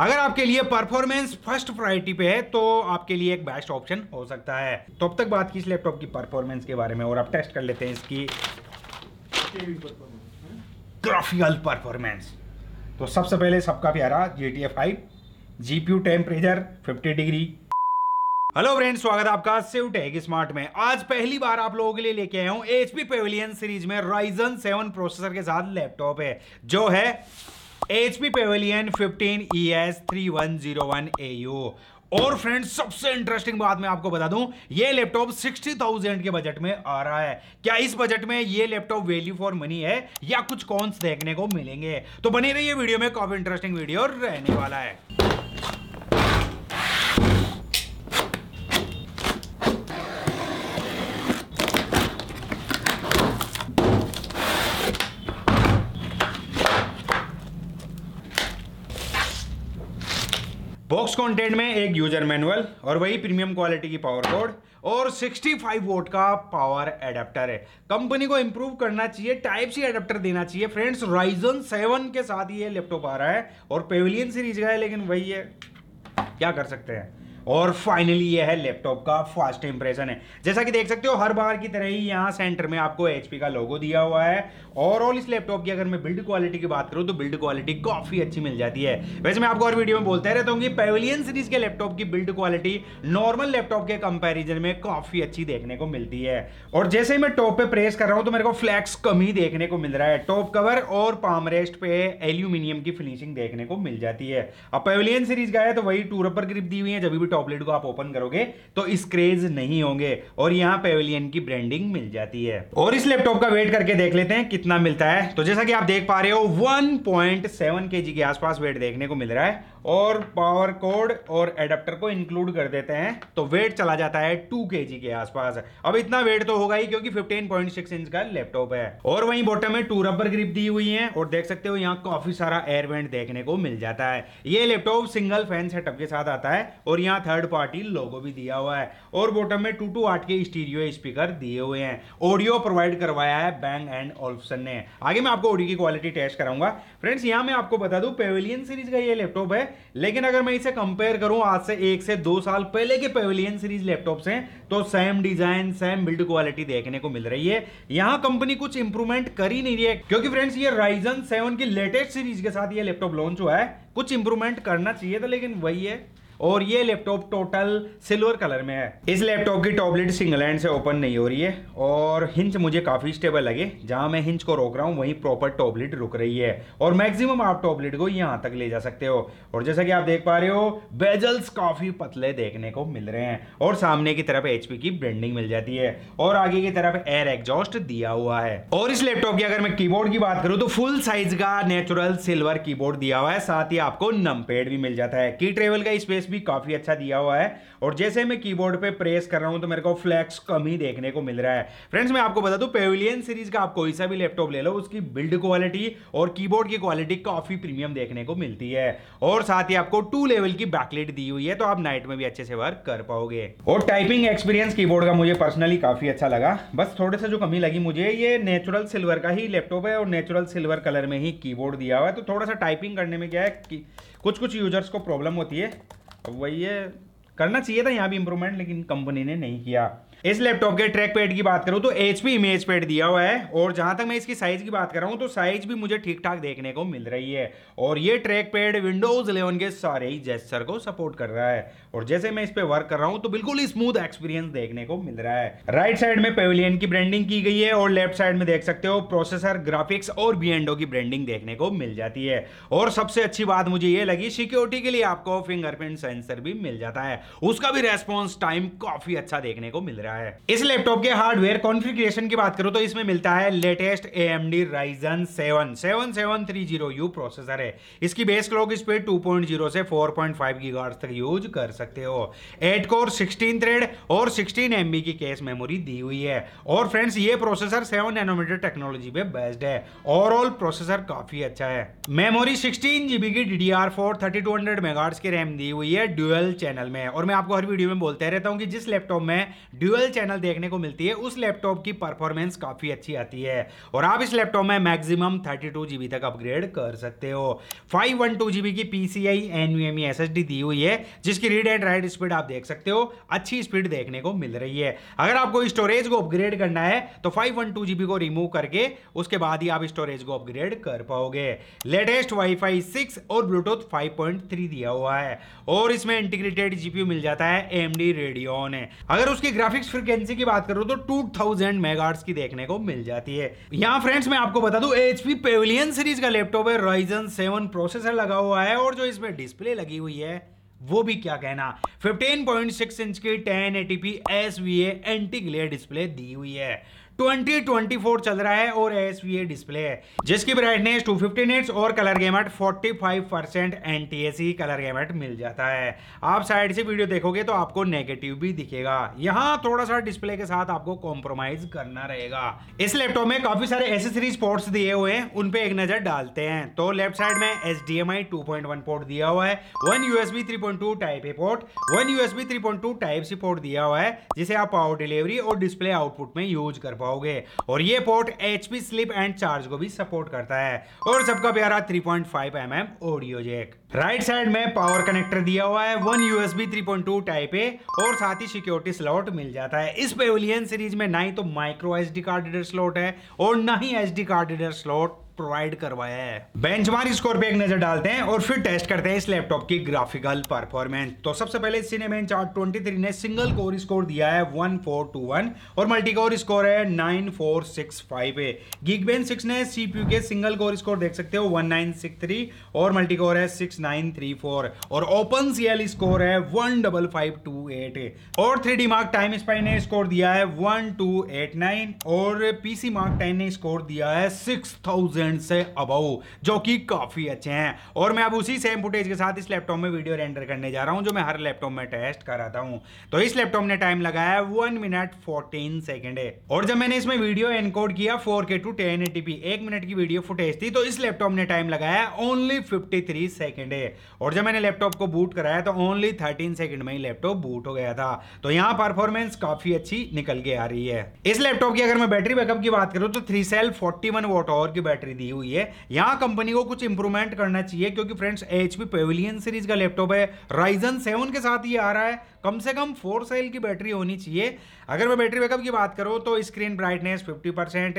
अगर आपके लिए परफॉर्मेंस फर्स्ट प्रायोरिटी पे है तो आपके लिए एक बेस्ट ऑप्शन हो सकता है तो अब तक बात की इस लैपटॉप की परफॉर्मेंस के बारे में और आप टेस्ट कर लेते हैं इसकी ग्राफिकल परफॉर्मेंस तो सबसे पहले सबका प्यारा G T F five G P U temperature fifty degree hello friends स्वागत है आपका सेव टेक स्मार्ट में आज पहली बार आप लोगों के लिए लेके आया हूँ एचपी पेविलियन सीरीज में राइजन सेवन प्रोसेसर के साथ लैपटॉप है जो है H P pavilion fifteen E S three one zero one A U और फ्रेंड्स सबसे इंटरेस्टिंग बात मैं आपको बता दूं ये लैपटॉप 60,000 के बजट में आ रहा है क्या इस बजट में ये लैपटॉप वैल्यू फॉर मनी है या कुछ कौन देखने को मिलेंगे तो बने रहिए वीडियो में काफी इंटरेस्टिंग वीडियो रहने वाला है बॉक्स कंटेंट में एक यूजर मैनुअल और वही प्रीमियम क्वालिटी की पावर कोड और 65 वोट का पावर एडेप्टर है कंपनी को इंप्रूव करना चाहिए टाइप सी एडेप्टर देना चाहिए फ्रेंड्स राइजन सेवन के साथ ये लैपटॉप आ रहा है और पेविलियन सीरीज का है लेकिन वही है क्या कर सकते हैं और फाइनली यह है लैपटॉप का फर्स्ट इंप्रेशन है जैसा कि देख सकते हो हर बार की तरह ही यहाँ सेंटर में आपको एच का लोगो दिया हुआ है ऑल इस लैपटॉप की अगर मैं बिल्ड क्वालिटी की बात करूँ तो बिल्ड क्वालिटी काफ़ी अच्छी मिल जाती है वैसे मैं आपको और वीडियो में बोलता रहता हूँ कि पेविलियन सीरीज के लैपटॉप की बिल्ड क्वालिटी नॉर्मल लैपटॉप के कंपेरिजन में काफ़ी अच्छी देखने को मिलती है और जैसे ही मैं टॉप पे प्रेस कर रहा हूँ तो मेरे को फ्लैक्स कम ही देखने को मिल रहा है टॉप कवर और पाम रेस्ट पे एल्यूमिनियम की फिनिशिंग देखने को मिल जाती है अब पेवलियन सीरीज का है तो वही टूर पर ग्रिप दी हुई है जब भी टॉपलेट को आप ओपन करोगे तो स्क्रेज नहीं होंगे और यहाँ पेविलियन की ब्रांडिंग मिल जाती है और इस लैपटॉप का वेट करके देख लेते हैं कितना मिलता है तो जैसा कि आप देख पा रहे हो वन पॉइंट के आसपास वेट देखने को मिल रहा है और पावर कोड और एडाप्टर को इंक्लूड कर देते हैं तो वेट चला जाता है टू के के आसपास अब इतना वेट तो होगा ही क्योंकि 15.6 इंच का लैपटॉप है और वहीं बॉटम में टू रबर ग्रिप दी हुई है और देख सकते हो यहाँ काफी सारा एयर वेंट देखने को मिल जाता है ये लैपटॉप सिंगल फैन सेटअप के साथ आता है और यहाँ थर्ड पार्टी लोगो भी दिया हुआ है और बॉटम में टू टू आठ के स्टीरियो स्पीकर दिए हुए हैं ऑडियो प्रोवाइड करवाया है बैंग एंड ऑल्फसन ने आगे मैं आपको ऑडियो की क्वालिटी टेस्ट कराऊंगा फ्रेंड्स यहाँ मैं आपको बता दू पेविलियन सीरीज का ये लैपटॉप है लेकिन अगर मैं इसे कंपेयर करूं आज से एक से दो साल पहले के पेविलियन सीरीज लैपटॉप से तो same design same build quality देखने को मिल रही है यहां कंपनी कुछ इंप्रूवमेंट कर ही नहीं रही है क्योंकि फ्रेंड्स ये राइजन सेवन की लेटेस्ट सीरीज के साथ ये लैपटॉप लॉन्च हुआ है कुछ इंप्रूवमेंट करना चाहिए था लेकिन वही है और ये लैपटॉप टोटल सिल्वर कलर में है इस लैपटॉप की टॉबलेट सिंगल हैंड से ओपन नहीं हो रही है और हिंच मुझे काफ़ी स्टेबल लगे जहां मैं हिंच को रोक रहा हूँ वहीं प्रॉपर टॉबलेट रुक रही है और मैक्सिमम आप टॉबलेट को यहाँ तक ले जा सकते हो और जैसा कि आप देख पा रहे हो बेजल्स काफ़ी पतले देखने को मिल रहे हैं और सामने की तरफ एचपी की ब्रांडिंग मिल जाती है और आगे की तरफ एयर एग्जॉस्ट दिया हुआ है और इस लैपटॉप की अगर मैं कीबोर्ड की बात करूं तो फुल साइज का नेचुरल सिल्वर कीबोर्ड दिया हुआ है साथ ही आपको नम भी मिल जाता है की ट्रेवल का स्पेस भी काफ़ी अच्छा दिया हुआ है और जैसे मैं कीबोर्ड पे प्रेस कर रहा हूं तो मेरे को फ्लैक्स कम ही देखने को मिल रहा है फ्रेंड्स मैं आपको बता दू पेविलियन सीरीज का आप कोई सा भी लैपटॉप ले लो उसकी बिल्ड क्वालिटी और कीबोर्ड की क्वालिटी काफी प्रीमियम देखने को मिलती है और साथ ही आपको टू लेवल की बैकलेट दी हुई है तो आप नाइट में भी अच्छे से वर्क कर पाओगे और टाइपिंग एक्सपीरियंस कीबोर्ड का मुझे पर्सनली काफी अच्छा लगा बस थोड़े से जो कमी लगी मुझे ये नेचुरल सिल्वर का ही लैपटॉप है और नेचुरल सिल्वर कलर में ही कीबोर्ड दिया हुआ है तो थोड़ा सा टाइपिंग करने में क्या है कुछ कुछ यूजर्स को प्रॉब्लम होती है वही है करना चाहिए था यहाँ भी इम्प्रूवमेंट लेकिन कंपनी ने नहीं किया इस लैपटॉप के ट्रैक पैड की बात करूँ तो एच इमेज पैड दिया हुआ है और जहां तक मैं इसकी साइज की बात कर रहा हूँ तो साइज भी मुझे ठीक ठाक देखने को मिल रही है और ये ट्रैक पैड विंडोज इलेवन के सारे ही जेस्टर को सपोर्ट कर रहा है और जैसे मैं इस पर वर्क कर रहा हूँ तो बिल्कुल स्मूथ एक्सपीरियंस देखने को मिल रहा है राइट साइड में पेविलियन की ब्रांडिंग की गई है और लेफ्ट साइड में देख सकते हो प्रोसेसर ग्राफिक्स और बी की ब्रांडिंग देखने को मिल जाती है और सबसे अच्छी बात मुझे ये लगी सिक्योरिटी के लिए आपको फिंगरप्रिंट सेंसर भी मिल जाता है उसका भी रेस्पॉन्स टाइम काफी अच्छा देखने को मिल रहा है गया है इस लैपटॉप के हार्डवेयर कॉन्फ़िगरेशन की बात करूँ तो इसमें मिलता है latest A M D Ryzen seven seven seven three zero U processor है इसकी base clock speed two point zero से फोर पॉइंट फाइव की गार्ड तक यूज कर सकते हो एट कोर सिक्सटीन थ्रेड और सिक्सटीन एम बी की कैश मेमोरी दी हुई है और फ्रेंड्स ये प्रोसेसर सेवन एनोमीटर टेक्नोलॉजी पे बेस्ड है ओवरऑल प्रोसेसर काफी अच्छा है मेमोरी सिक्सटीन जीबी की D D R four thirty two hundred मेगाट्स की रैम दी हुई है ड्यूएल चैनल में और मैं आपको हर वीडियो में बोलते रहता हूँ कि जिस लैपटॉप में ड्यूएल डुअल चैनल देखने को मिलती है उस लैपटॉप की परफॉर्मेंस काफ़ी अच्छी आती है और आप इस लैपटॉप में मैक्सिमम थर्टी टू जीबी तक अपग्रेड कर सकते हो फाइव वन टू जीबी की P C I N U M S S D दी हुई है जिसकी रीड एंड राइट स्पीड आप देख सकते हो अच्छी स्पीड देखने को मिल रही है अगर आपको स्टोरेज को अपग्रेड करना है तो फाइव वन टू जीबी को रिमूव करके उसके बाद ही आप स्टोरेज को अपग्रेड कर पाओगे लेटेस्ट वाईफाई सिक्स और ब्लूटूथ फाइव पॉइंट थ्री दिया हुआ है और इसमें इंटीग्रेटेड जीपीयू मिल जाता है एम डी ने अगर उसकी ग्राफिक्स फ्रिक्वेंसी की बात करो तो टू थाउजेंड मेगाट्स की देखने को मिल जाती है यहाँ फ्रेंड्स मैं आपको बता दूं एचपी पेविलियन सीरीज का लैपटॉप है राइजन सेवन प्रोसेसर लगा हुआ है और जो इसमें डिस्प्ले लगी हुई है वो भी क्या कहना 15.6 इंच की 1080p SVA anti glare display दी हुई है 2024 चल रहा है और एस डिस्प्ले है जिसकी ब्राइटनेस 250 फिफ्टी निट्स और colour gamut 45 percent N colour gamut मिल जाता है आप साइड से वीडियो देखोगे तो आपको नेगेटिव भी दिखेगा यहाँ थोड़ा सा डिस्प्ले के साथ आपको कॉम्प्रोमाइज करना रहेगा इस लैपटॉप में काफी सारे एसेसरीज पोर्ट्स दिए हुए हैं उनपे एक नजर डालते हैं तो लेफ्ट साइड में S D M I two point one port दिया हुआ है one USB two type A port one USB two type C port दिया हुआ है जिसे आप पावर डिलीवरी और डिस्प्ले आउटपुट में यूज कर पाओ पाओगे और ये port H sleep and charge को भी सपोर्ट करता है और सबका प्यारा 3.5 point mm audio jack right side में पावर कनेक्टर दिया हुआ है वन यूएसबी 3.2 टाइप ए और साथ ही सिक्योरिटी स्लॉट मिल जाता है इस पेवलियन सीरीज में ना ही तो micro H card reader slot है और ना ही H card reader slot provide करवाया है बेंचमार्क स्कोर पे एक नजर डालते हैं और फिर टेस्ट करते हैं इस लैपटॉप की ग्राफिकल परफॉर्मेंस तो सबसे पहले cine bench R twenty three ने सिंगल कोर स्कोर दिया है वन फोर टू वन और मल्टी कोर स्कोर है nine four six five a geek bench six ने सीपीयू के सिंगल कोर स्कोर देख सकते हो वन नाइन सिक्स थ्री और मल्टी कोर है सिक्स नाइन थ्री फोर और ओपन सीएल स्कोर है one double five two eight और three D mark time spy ने स्कोर दिया है वन टू एट नाइन और पीसी मार्क टाइम ने स्कोर दिया है सिक्स थाउजेंड थाउजेंड से अबव जो कि काफ़ी अच्छे हैं और मैं अब उसी सेम फुटेज के साथ इस लैपटॉप में वीडियो रेंडर करने जा रहा हूँ जो मैं हर लैपटॉप में टेस्ट कराता हूँ तो इस लैपटॉप ने टाइम लगाया वन मिनट फोर्टीन सेकेंड है और जब मैंने इसमें वीडियो एनकोड किया four K to ten eighty p एक मिनट की वीडियो फुटेज थी तो इस लैपटॉप ने टाइम लगाया ओनली फिफ्टी थ्री सेकेंड है और जब मैंने लैपटॉप को बूट कराया तो ओनली थर्टीन सेकेंड में ही लैपटॉप बूट हो गया था तो यहाँ परफॉर्मेंस काफ़ी अच्छी निकल के आ रही है इस लैपटॉप की अगर मैं बैटरी बैकअप की बात करूँ तो three cell forty one watt और की बैटरी जानकारी दी हुई है यहाँ कंपनी को कुछ इंप्रूवमेंट करना चाहिए क्योंकि friends H P pavilion series का लैपटॉप है राइजन सेवन के साथ ये आ रहा है कम से कम फोर सेल की बैटरी होनी चाहिए अगर मैं बैटरी बैकअप की बात करूँ तो screen brightness fifty percent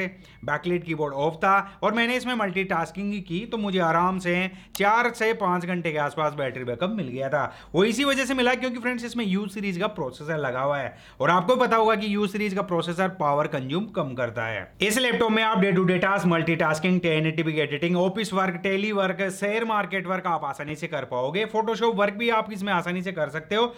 backlit keyboard off था और मैंने इसमें मल्टीटास्किंग की तो मुझे आराम से चार से पाँच घंटे के आसपास बैटरी बैकअप मिल गया था वो इसी वजह से मिला क्योंकि फ्रेंड्स इसमें यू सीरीज का प्रोसेसर लगा हुआ है और आपको पता होगा कि यू सीरीज का प्रोसेसर पावर कंज्यूम कम करता है इस लैपटॉप में आप day to day task multitasking टेन की editing office work tele work share market work आप आसानी से कर पाओगे फोटोशॉप वर्क भी आप इसमें आसानी से कर सकते हो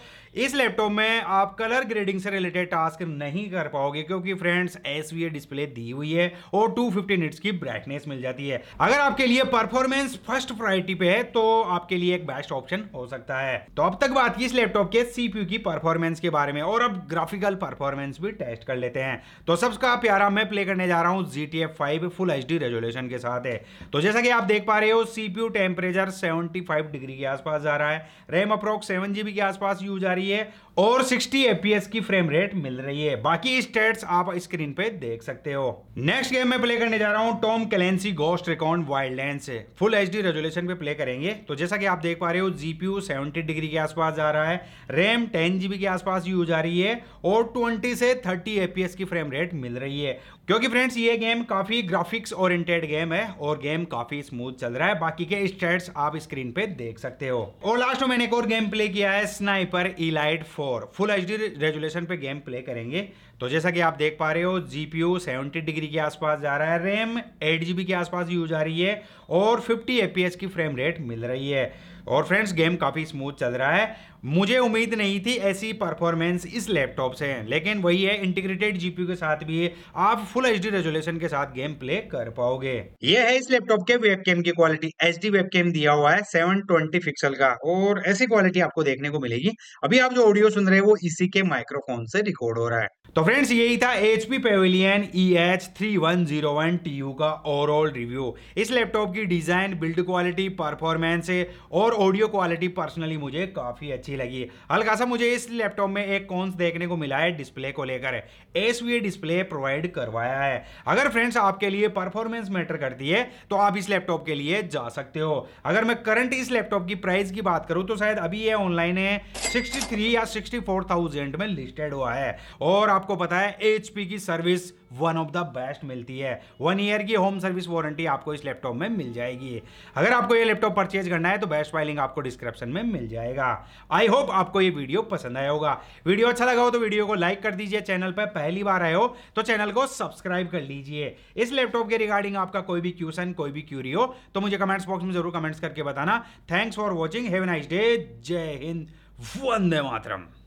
इस लैपटॉप में आप कलर ग्रेडिंग से रिलेटेड टास्क नहीं कर पाओगे क्योंकि फ्रेंड्स एस डिस्प्ले दी हुई है और टू फिफ्टी की ब्राइटनेस मिल जाती है अगर आपके लिए परफॉर्मेंस फर्स्ट प्रायोरिटी पे है तो आपके लिए एक बेस्ट ऑप्शन हो सकता है तो अब तक बात की इस लैपटॉप के सीपीयू की परफॉर्मेंस के बारे में और अब ग्राफिकल परफॉर्मेंस भी टेस्ट कर लेते हैं तो सबका प्यारा मैं प्ले करने जा रहा हूँ G T F five full H D resolution के के साथ है तो जैसा कि आप देख पा रहे हो सीपीयू टेम्परेचर 75 डिग्री के आसपास जा रहा है रैम अप्रोक्स सेवन जीबी के आसपास यूज आ रही है और 60 एपीएस की फ्रेम रेट मिल रही है बाकी स्टेट्स आप स्क्रीन पे देख सकते हो नेक्स्ट गेम में प्ले करने जा रहा हूँ Tom Clancy's Ghost Recon Wildlands से फुल एच डी रेजोल्यूशन पे प्ले करेंगे तो जैसा कि आप देख पा रहे हो जीपीयू 70 डिग्री के आसपास जा रहा है रैम टेन जीबी के आसपास यूज आ रही है और ट्वेंटी से थर्टी एपीएस की फ्रेम रेट मिल रही है क्योंकि फ्रेंड्स ये गेम काफी ग्राफिक्स ओरिएंटेड गेम है और गेम काफी स्मूथ चल रहा है बाकी के स्टेट्स आप स्क्रीन पे देख सकते हो और लास्ट में मैंने एक और गेम प्ले किया है Sniper Elite four four full H D resolution पे गेम प्ले करेंगे तो जैसा कि आप देख पा रहे हो G P U seventy degree के आसपास जा रहा है रैम एट जी बी के आसपास यूज आ रही है और फिफ्टी ए पी एस की फ्रेम रेट मिल रही है और फ्रेंड्स गेम काफ़ी स्मूथ चल रहा है मुझे उम्मीद नहीं थी ऐसी परफॉर्मेंस इस लैपटॉप से है लेकिन वही है इंटीग्रेटेड जीपीयू के साथ भी है आप फुल डी रेजोल्यूशन के साथ गेम प्ले कर पाओगे ये है इस लैपटॉप के वेबकेम की क्वालिटी एच डी वेबकेम दिया हुआ है ट्वेंटी पिक्सल का और ऐसी क्वालिटी आपको देखने को मिलेगी अभी आप जो ऑडियो सुन रहे हैं वो इसी के माइक्रोफोन से रिकॉर्ड हो रहा है तो फ्रेंड्स यही था H P Pavilion E H three one zero one T U का ओवरऑल रिव्यू इस लैपटॉप की डिजाइन बिल्ड क्वालिटी परफॉर्मेंस और ऑडियो क्वालिटी पर्सनली मुझे काफी अच्छी अच्छी लगी है हल्का सा मुझे इस लैपटॉप में एक कौन देखने को मिला है डिस्प्ले को लेकर एस वी डिस्प्ले प्रोवाइड करवाया है अगर फ्रेंड्स आपके लिए परफॉर्मेंस मैटर करती है तो आप इस लैपटॉप के लिए जा सकते हो अगर मैं करंट इस लैपटॉप की प्राइस की बात करूं तो शायद अभी ये ऑनलाइन है सिक्सटी या सिक्सटी में लिस्टेड हुआ है और आपको पता है एच की service one of the best मिलती है वन ईयर की होम सर्विस वारंटी आपको इस लैपटॉप में मिल जाएगी अगर आपको ये लैपटॉप परचेज करना है तो बेस्ट बाय आपको डिस्क्रिप्शन में मिल जाएगा आई होप आपको ये वीडियो पसंद आया होगा वीडियो अच्छा लगा हो तो वीडियो को लाइक कर दीजिए चैनल पर पहली बार आए हो तो चैनल को सब्सक्राइब कर लीजिए इस लैपटॉप के रिगार्डिंग आपका कोई भी क्वेश्चन कोई भी क्यूरी हो तो मुझे कमेंट्स बॉक्स में जरूर कमेंट्स करके बताना thanks for watching have a nice day जय हिंद वंदे मातरम